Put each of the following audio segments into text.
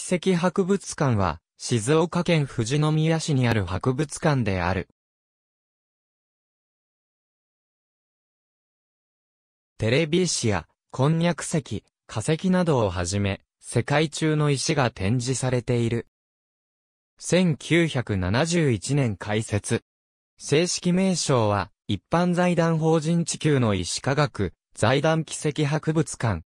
奇跡博物館は、静岡県富士宮市にある博物館である。テレビ石や、こんにゃく石、化石などをはじめ、世界中の石が展示されている。1971年開設。正式名称は、一般財団法人地球の石科学、財団奇跡博物館。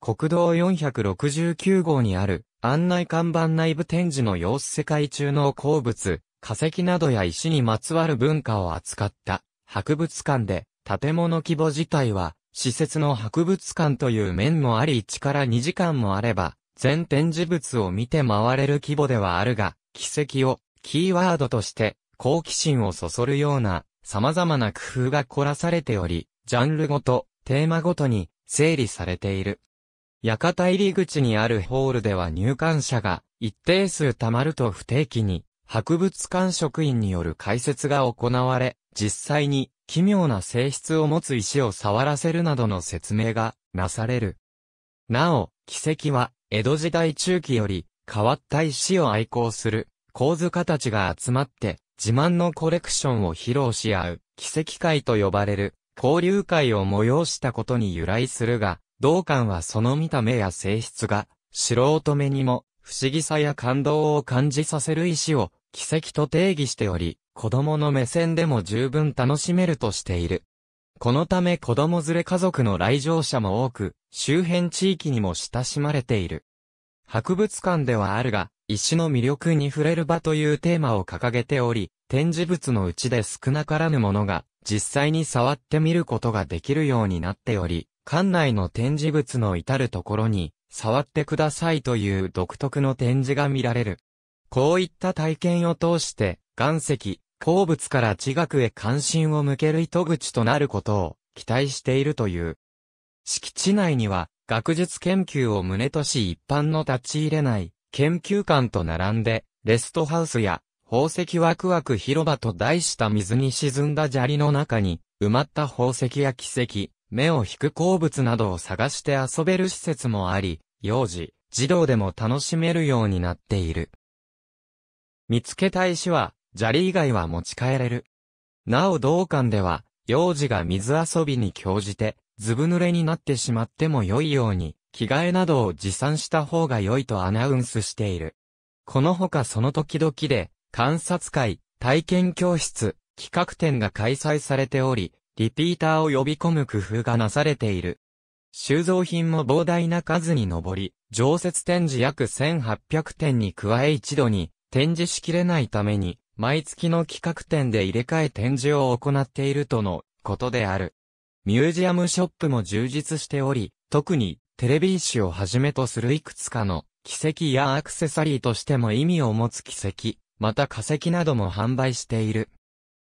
国道469号にある案内看板内部展示の様子世界中の鉱物、化石などや石にまつわる文化を扱った博物館で、建物規模自体は、施設の博物館という面もあり1から2時間もあれば、全展示物を見て回れる規模ではあるが、奇跡をキーワードとして好奇心をそそるような様々な工夫が凝らされており、ジャンルごと、テーマごとに整理されている。館入り口にあるホールでは入館者が一定数溜まると不定期に博物館職員による解説が行われ、実際に奇妙な性質を持つ石を触らせるなどの説明がなされる。なお、奇跡は江戸時代中期より変わった石を愛好する構図家たちが集まって自慢のコレクションを披露し合う奇跡会と呼ばれる交流会を催したことに由来するが、道館はその見た目や性質が、素人目にも、不思議さや感動を感じさせる石を、奇跡と定義しており、子供の目線でも十分楽しめるとしている。このため子供連れ家族の来場者も多く、周辺地域にも親しまれている。博物館ではあるが、石の魅力に触れる場というテーマを掲げており、展示物のうちで少なからぬものが、実際に触ってみることができるようになっており、館内の展示物の至るところに、触ってくださいという独特の展示が見られる。こういった体験を通して、岩石、鉱物から地学へ関心を向ける糸口となることを期待しているという。敷地内には、学術研究を旨とし一般の立ち入れない研究館と並んで、レストハウスや宝石ワクワク広場と題した水に沈んだ砂利の中に埋まった宝石や奇跡、目を引く鉱物などを探して遊べる施設もあり、幼児、児童でも楽しめるようになっている。見つけた石は、砂利以外は持ち帰れる。なお同館では、幼児が水遊びに興じて、ずぶ濡れになってしまっても良いように、着替えなどを持参した方が良いとアナウンスしている。このほかその時々で、観察会、体験教室、企画展が開催されており、リピーターを呼び込む工夫がなされている。収蔵品も膨大な数に上り、常設展示約1800点に加え一度に展示しきれないために、毎月の企画展で入れ替え展示を行っているとのことである。ミュージアムショップも充実しており、特にテレビ誌をはじめとするいくつかの奇跡やアクセサリーとしても意味を持つ奇跡、また化石なども販売している。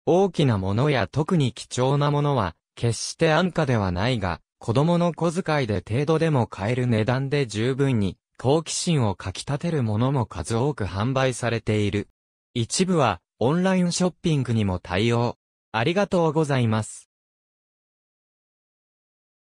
大きなものや特に貴重なものは、決して安価ではないが、子供の小遣いで程度でも買える値段で十分に、好奇心をかき立てるものも数多く販売されている。一部は、オンラインショッピングにも対応。ありがとうございます。